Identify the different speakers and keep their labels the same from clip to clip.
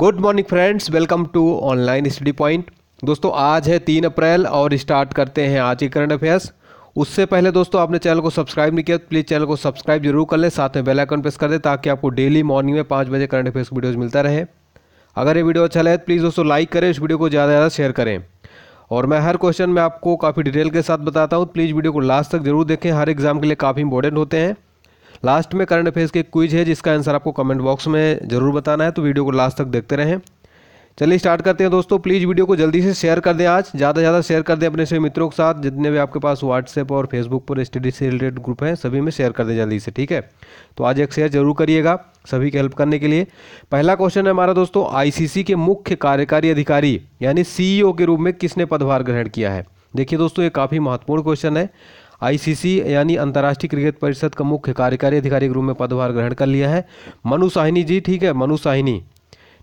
Speaker 1: good morning friends welcome to online study point दोस्तों आज है तीन अप्रैल और स्टार्ट करते हैं आज के करंट अफेयर्स उससे पहले दोस्तों आपने चैनल को सब्सक्राइब नहीं किया तो प्लीज़ चैनल को सब्सक्राइब जरूर कर लें साथ में बेल आइकन प्रेस कर दें ताकि आपको डेली मॉर्निंग में पाँच बजे करंट अफेयर्स वीडियोज़ मिलता रहे अगर ये वीडियो अच्छा लगे तो प्लीज़ दोस्तों लाइक करें इस वीडियो को ज़्यादा से ज़्यादा शेयर करें और मैं हर क्वेश्चन में आपको काफ़ी डिटेल के साथ बताता हूँ प्लीज़ वीडियो को लास्ट तक जरूर देखें हर एग्ज़ाम के लिए काफ़ी इंपॉर्टेंट होते हैं लास्ट में करंट अफेयर्स के क्विज है जिसका आंसर आपको कमेंट बॉक्स में जरूर बताना है तो वीडियो को लास्ट तक देखते रहें चलिए स्टार्ट करते हैं दोस्तों प्लीज़ वीडियो को जल्दी से शेयर कर दें आज ज़्यादा से ज़्यादा शेयर कर दें अपने सभी मित्रों के साथ जितने भी आपके पास व्हाट्सएप और फेसबुक पर स्टडी से रिलेटेड ग्रुप हैं सभी में शेयर कर दें जल्दी से ठीक है तो आज एक शेयर जरूर करिएगा सभी की हेल्प करने के लिए पहला क्वेश्चन है हमारा दोस्तों आईसीसी के मुख्य कार्यकारी अधिकारी यानी सीईओ e के रूप में किसने पदभार ग्रहण किया है देखिए दोस्तों ये काफ़ी महत्वपूर्ण क्वेश्चन है आईसीसी यानी अंतर्राष्ट्रीय क्रिकेट परिषद का मुख्य कार्यकारी अधिकारी के रूप में पदभार ग्रहण कर लिया है मनु साहिनी जी ठीक है मनु साहिनी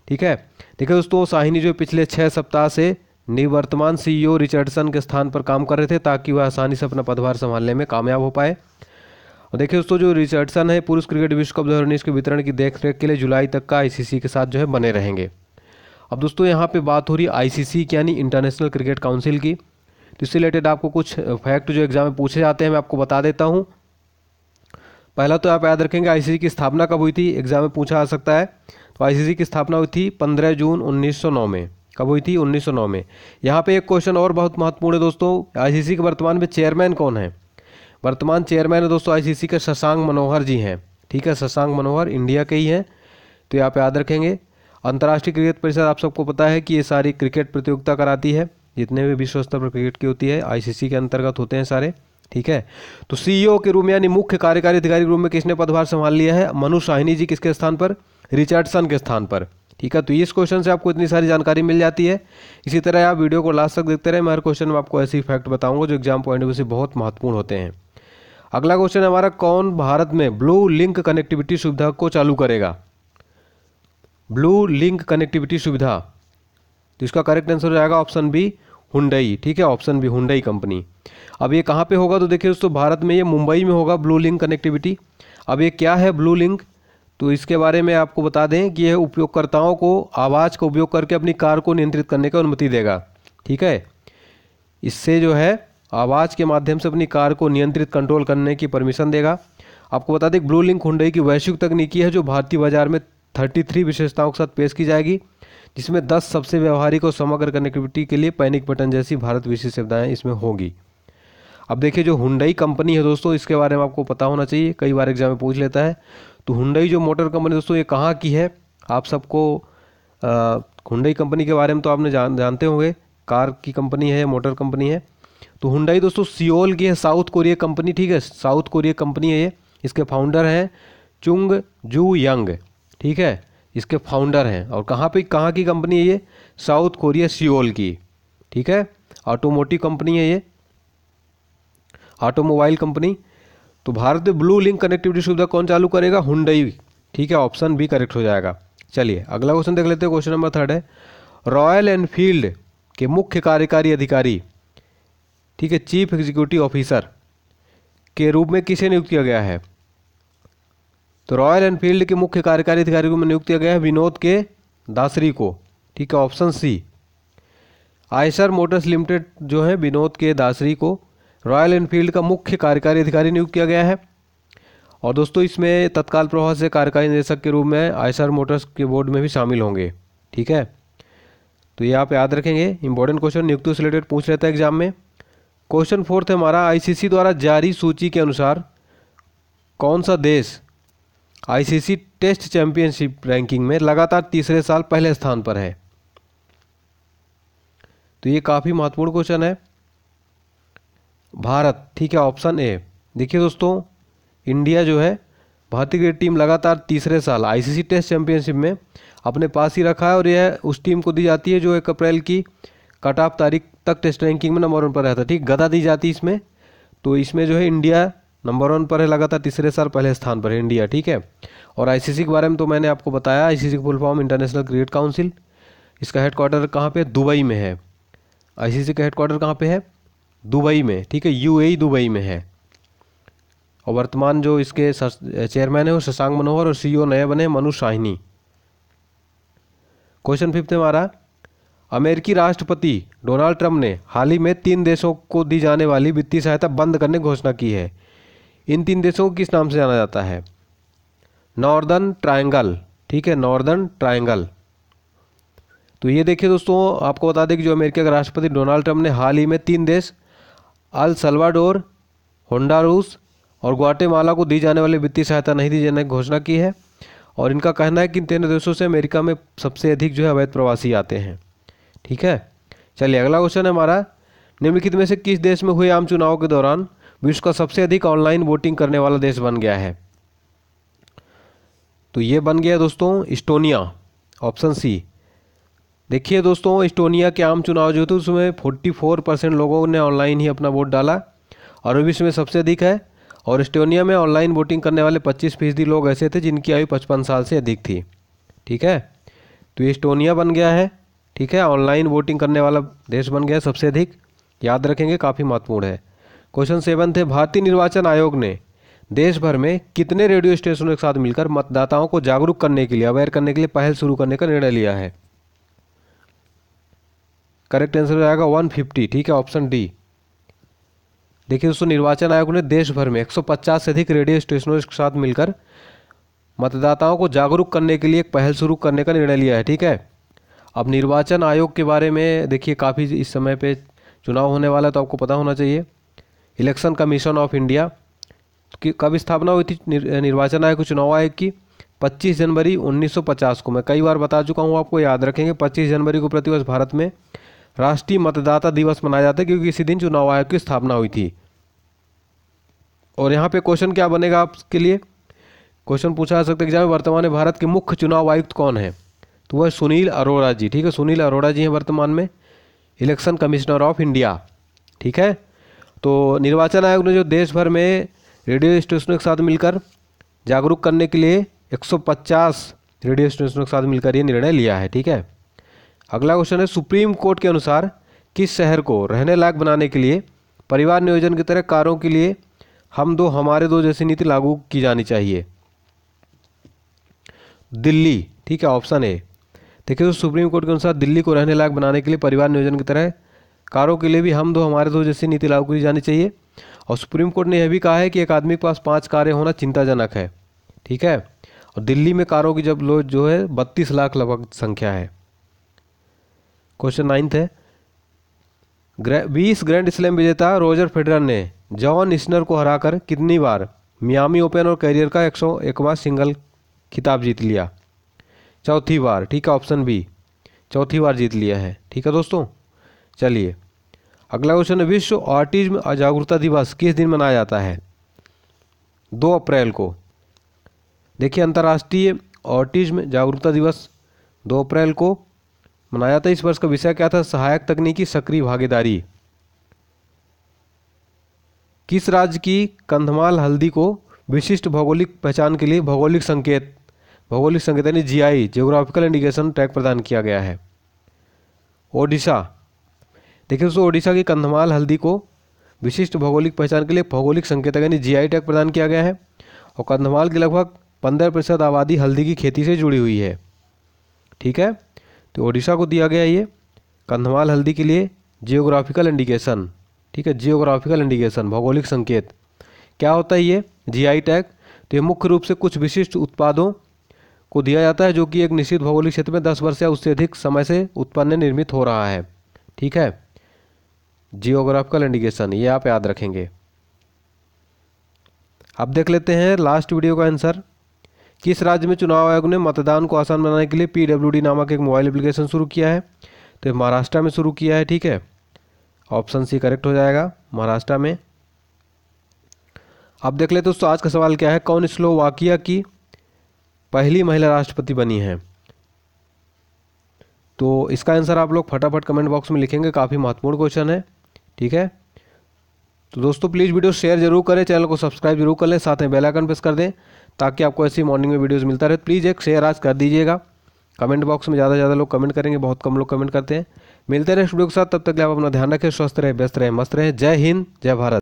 Speaker 1: ठीक है देखिए दोस्तों साहिनी जो पिछले छः सप्ताह से निवर्तमान सीईओ रिचर्डसन के स्थान पर काम कर रहे थे ताकि वह आसानी से अपना पदभार संभालने में कामयाब हो पाए और देखिए दोस्तों जो रिचर्डसन है पुरुष क्रिकेट विश्व कप दो उन्नीस के वितरण की देखरेख के लिए जुलाई तक का आईसीसी के साथ जो है बने रहेंगे अब दोस्तों यहाँ पे बात हो रही आईसीसी की यानी इंटरनेशनल क्रिकेट काउंसिल की तो इससे रिलेटेड आपको कुछ फैक्ट जो एग्जाम में पूछे जाते हैं मैं आपको बता देता हूँ पहला तो आप याद रखेंगे आई की स्थापना कब हुई थी एग्जाम में पूछा जा सकता है तो आई की स्थापना हुई थी पंद्रह जून उन्नीस में कब हुई थी 1909 में यहाँ पे एक क्वेश्चन और बहुत महत्वपूर्ण है दोस्तों आईसीसी के वर्तमान में चेयरमैन कौन है वर्तमान चेयरमैन है दोस्तों आईसीसी के शशांक मनोहर जी हैं ठीक है शशांक मनोहर इंडिया के ही हैं तो यहाँ पे याद रखेंगे अंतर्राष्ट्रीय क्रिकेट परिषद आप सबको पता है कि ये सारी क्रिकेट प्रतियोगिता कराती है जितने भी विश्व स्तर पर क्रिकेट की होती है आईसीसी के अंतर्गत होते हैं सारे ठीक है तो सीईओ e के रूप में यानी मुख्य कार्यकारी अधिकारी के रूप में किसने पदभार संभाल लिया है मनु साहिनी जी किसके स्थान पर रिचर्डसन के स्थान पर ठीक है तो इस क्वेश्चन से आपको इतनी सारी जानकारी मिल जाती है इसी तरह आप वीडियो को लास्ट तक देखते रहे मैं हर क्वेश्चन में आपको ऐसी फैक्ट बताऊंगा जो एग्जाम पॉइंट ऑफ व्यू से बहुत महत्वपूर्ण होते हैं अगला क्वेश्चन हमारा कौन भारत में ब्लू लिंक कनेक्टिविटी सुविधा को चालू करेगा ब्लू लिंक कनेक्टिविटी सुविधा तो इसका करेक्ट आंसर हो जाएगा ऑप्शन बी हुंडई ठीक है ऑप्शन भी हुंडई कंपनी अब ये कहाँ पे होगा तो देखिए दोस्तों भारत में ये मुंबई में होगा ब्लू लिंक कनेक्टिविटी अब ये क्या है ब्लू लिंक तो इसके बारे में आपको बता दें कि यह उपयोगकर्ताओं को आवाज़ का उपयोग करके अपनी कार को नियंत्रित करने का अनुमति देगा ठीक है इससे जो है आवाज़ के माध्यम से अपनी कार को नियंत्रित कंट्रोल करने की परमिशन देगा आपको बता दें ब्लू लिंक हुंडई की वैश्विक तकनीकी है जो भारतीय बाजार में 33 विशेषताओं के साथ पेश की जाएगी जिसमें दस सबसे व्यवहारिक और समग्र कनेक्टिविटी के लिए पैनिक बटन जैसी भारत विशेष सुविधाएँ इसमें होंगी अब देखिए जो हुंडई कंपनी है दोस्तों इसके बारे में आपको पता होना चाहिए कई बार एग्जाम में पूछ लेता है तो हुंडई जो मोटर कंपनी दोस्तों ये कहाँ की है आप सबको हुंडई कंपनी के बारे में तो आपने जान जानते होंगे कार की कंपनी है मोटर कंपनी है तो हुंडई दोस्तों सियोल की है साउथ कोरिया कंपनी ठीक है साउथ कोरिया कंपनी है ये इसके फाउंडर हैं चुंग जू यंग ठीक है इसके फाउंडर हैं और कहाँ पे कहाँ की कंपनी है ये साउथ कोरिया सियोल की ठीक है ऑटोमोटिव कंपनी है ये ऑटोमोबाइल कंपनी तो भारत में ब्लू लिंक कनेक्टिविटी सुविधा कौन चालू करेगा हुंडई ठीक है ऑप्शन बी करेक्ट हो जाएगा चलिए अगला क्वेश्चन देख लेते हैं क्वेश्चन नंबर थर्ड है रॉयल एनफील्ड के मुख्य कार्यकारी अधिकारी ठीक है चीफ एग्जीक्यूटिव ऑफिसर के रूप में किसे नियुक्त किया गया है तो रॉयल एनफील्ड के मुख्य कार्यकारी अधिकारी को नियुक्त किया गया है विनोद के दासरी को ठीक है option C Eicher Motors Limited जो है विनोद के दासरी को रॉयल एनफील्ड का मुख्य कार्यकारी अधिकारी नियुक्त किया गया है और दोस्तों इसमें तत्काल प्रभाव से कार्यकारी निदेशक के रूप में आयसर मोटर्स के बोर्ड में भी शामिल होंगे ठीक है तो ये आप याद रखेंगे इंपॉर्टेंट क्वेश्चन नियुक्ति से रिलेटेड पूछ रहता है एग्जाम में क्वेश्चन फोर्थ है हमारा आईसीसी द्वारा जारी सूची के अनुसार कौन सा देश आईसीसी टेस्ट चैंपियनशिप रैंकिंग में लगातार तीसरे साल पहले स्थान पर है तो ये काफ़ी महत्वपूर्ण क्वेश्चन है भारत ठीक है ऑप्शन ए देखिए दोस्तों इंडिया जो है भारतीय क्रिकेट टीम लगातार तीसरे साल आईसीसी टेस्ट चैंपियनशिप में अपने पास ही रखा है और यह उस टीम को दी जाती है जो एक अप्रैल की कट ऑफ तारीख तक टेस्ट रैंकिंग में नंबर वन पर रहता है ठीक गदा दी जाती है इसमें तो इसमें जो है इंडिया नंबर वन पर है लगातार तीसरे साल पहले स्थान पर है इंडिया ठीक है और आईसीसी के बारे में तो मैंने आपको बताया आईसीसी का full form international cricket council इसका हेडक्वार्टर कहाँ पे दुबई में है आईसीसी का हेडक्वार्टर कहाँ पे है दुबई में ठीक है यूएई e दुबई में है और वर्तमान जो इसके चेयरमैन है वो शशांक मनोहर और सीईओ e नए बने मनु शाहिनी क्वेश्चन फिफ्थ हमारा अमेरिकी राष्ट्रपति डोनाल्ड ट्रंप ने हाल ही में तीन देशों को दी जाने वाली वित्तीय सहायता बंद करने की घोषणा की है इन तीन देशों को किस नाम से जाना जाता है नॉर्दर्न ट्रायंगल ठीक है नॉर्दर्न ट्रायंगल तो ये देखिए दोस्तों आपको बता दें कि जो अमेरिका के राष्ट्रपति डोनाल्ड ट्रंप ने हाल ही में तीन देश अल सलवाडोर होंडारूस और ग्वाटेमाला को दी जाने वाली वित्तीय सहायता नहीं दी जाने की घोषणा की है और इनका कहना है कि इन तीन देशों से अमेरिका में सबसे अधिक जो है अवैध प्रवासी आते हैं ठीक है चलिए अगला क्वेश्चन है हमारा निम्नलिखित में से किस देश में हुए आम चुनाव के दौरान विश्व का सबसे अधिक ऑनलाइन वोटिंग करने वाला देश बन गया है तो ये बन गया दोस्तों इस्टोनिया ऑप्शन सी देखिए दोस्तों इस्टोनिया के आम चुनाव जो थे उसमें 44 परसेंट लोगों ने ऑनलाइन ही अपना वोट डाला और विश्व में सबसे अधिक है और इस्टोनिया में ऑनलाइन वोटिंग करने वाले 25 फीसदी लोग ऐसे थे जिनकी आयु 55 साल से अधिक थी ठीक है तो ये इस्टोनिया बन गया है ठीक है ऑनलाइन वोटिंग करने वाला देश बन गया सबसे अधिक याद रखेंगे काफ़ी महत्वपूर्ण है क्वेश्चन सेवन थे भारतीय निर्वाचन आयोग ने देश भर में कितने रेडियो स्टेशनों के साथ मिलकर मतदाताओं को जागरूक करने के लिए अवेयर करने के लिए पहल शुरू करने का निर्णय लिया है करेक्ट आंसर हो जाएगा 150 ठीक है ऑप्शन डी देखिए दोस्तों निर्वाचन आयोग ने देश भर में 150 से अधिक रेडियो स्टेशनों के साथ मिलकर मतदाताओं को जागरूक करने के लिए एक पहल शुरू करने का निर्णय लिया है ठीक है अब निर्वाचन आयोग के बारे में देखिए काफ़ी इस समय पे चुनाव होने वाला है तो आपको पता होना चाहिए इलेक्शन कमीशन ऑफ इंडिया की कब स्थापना हुई थी निर्वाचन आयोग चुनाव आयोग की 25 जनवरी 1950 को मैं कई बार बता चुका हूँ आपको याद रखेंगे 25 जनवरी को प्रतिवर्ष भारत में राष्ट्रीय मतदाता दिवस मनाया जाता है क्योंकि इसी दिन चुनाव आयोग की स्थापना हुई थी और यहाँ पे क्वेश्चन क्या बनेगा आपके लिए क्वेश्चन पूछा जा सकता है एग्जाम वर्तमान में भारत के मुख्य चुनाव आयुक्त कौन है तो वह सुनील अरोड़ा जी ठीक है सुनील अरोड़ा जी हैं वर्तमान में इलेक्शन कमिश्नर ऑफ इंडिया ठीक है तो निर्वाचन आयोग ने जो देश भर में रेडियो स्टेशनों के साथ मिलकर जागरूक करने के लिए 150 रेडियो स्टेशनों के साथ मिलकर ये निर्णय लिया है ठीक है अगला क्वेश्चन है सुप्रीम कोर्ट के अनुसार किस शहर को रहने लायक बनाने के लिए परिवार नियोजन की तरह कारों के लिए हम दो हमारे दो जैसी नीति लागू की जानी चाहिए दिल्ली ठीक है ऑप्शन ए देखिए तो सुप्रीम कोर्ट के अनुसार दिल्ली को रहने लायक बनाने के लिए परिवार नियोजन की तरह कारों के लिए भी हम दो हमारे दो जैसी नीति लागू की जानी चाहिए और सुप्रीम कोर्ट ने यह भी कहा है कि एक आदमी के पास पाँच कारें होना चिंताजनक है ठीक है और दिल्ली में कारों की जब लोग जो है बत्तीस लाख लगभग संख्या है क्वेश्चन नाइन्थ है बीस ग्रैंड स्लैम विजेता रोजर फेडरर ने जॉन स्नर को हराकर कितनी बार मियामी ओपन और कैरियर का एक सौ एकवा सिंगल खिताब जीत लिया चौथी बार ठीक है ऑप्शन बी चौथी बार जीत लिया है ठीक है दोस्तों चलिए अगला क्वेश्चन है विश्व ऑटिज्म अजागरूकता दिवस किस दिन मनाया जाता है दो अप्रैल को देखिए अंतर्राष्ट्रीय ऑटिज्म जागरूकता दिवस दो अप्रैल को मनाया जाता है इस वर्ष का विषय क्या था सहायक तकनीकी सक्रिय भागीदारी किस राज्य की कंधमाल हल्दी को विशिष्ट भौगोलिक पहचान के लिए भौगोलिक संकेत भौगोलिक संकेत यानी जीआई जियोग्राफिकल इंडिकेशन टैग प्रदान किया गया है ओडिशा देखिए दोस्तों ओडिशा की कंधमाल हल्दी को विशिष्ट भौगोलिक पहचान के लिए भौगोलिक संकेतक यानी जी टैग प्रदान किया गया है और कंधमाल की लगभग पंद्रह प्रतिशत आबादी हल्दी की खेती से जुड़ी हुई है ठीक है तो ओडिशा को दिया गया ये कंधमाल हल्दी के लिए जियोग्राफिकल इंडिकेशन ठीक है जियोग्राफिकल इंडिकेशन भौगोलिक संकेत क्या होता है ये जीआई टैग तो ये मुख्य रूप से कुछ विशिष्ट उत्पादों को दिया जाता है जो कि एक निश्चित भौगोलिक क्षेत्र में दस वर्ष या उससे अधिक समय से उत्पन्न निर्मित हो रहा है ठीक है जियोग्राफिकल इंडिकेशन ये आप याद रखेंगे अब देख लेते हैं लास्ट वीडियो का आंसर किस राज्य में चुनाव आयोग ने मतदान को आसान बनाने के लिए पीडब्ल्यूडी नामक एक मोबाइल एप्लीकेशन शुरू किया है तो महाराष्ट्र में शुरू किया है ठीक है ऑप्शन सी करेक्ट हो जाएगा महाराष्ट्र में अब देख लेते दोस्तों आज का सवाल क्या है कौन स्लो वाकिया की पहली महिला राष्ट्रपति बनी है तो इसका आंसर आप लोग फटाफट कमेंट बॉक्स में लिखेंगे काफ़ी महत्वपूर्ण क्वेश्चन है ठीक है तो दोस्तों प्लीज़ वीडियो शेयर जरूर करें चैनल को सब्सक्राइब जरूर कर लें साथ में बेल आइकन प्रेस कर दें ताकि आपको ऐसी मॉर्निंग में वीडियोस मिलता रहे प्लीज़ एक शेयर आज कर दीजिएगा कमेंट बॉक्स में ज़्यादा से ज़्यादा लोग कमेंट करेंगे बहुत कम लोग कमेंट करते हैं मिलते रहे स्टूडियो के साथ तब तक आप अपना ध्यान रखें स्वस्थ रहें व्यस्त रहें मस्त रहे जय हिंद जय भारत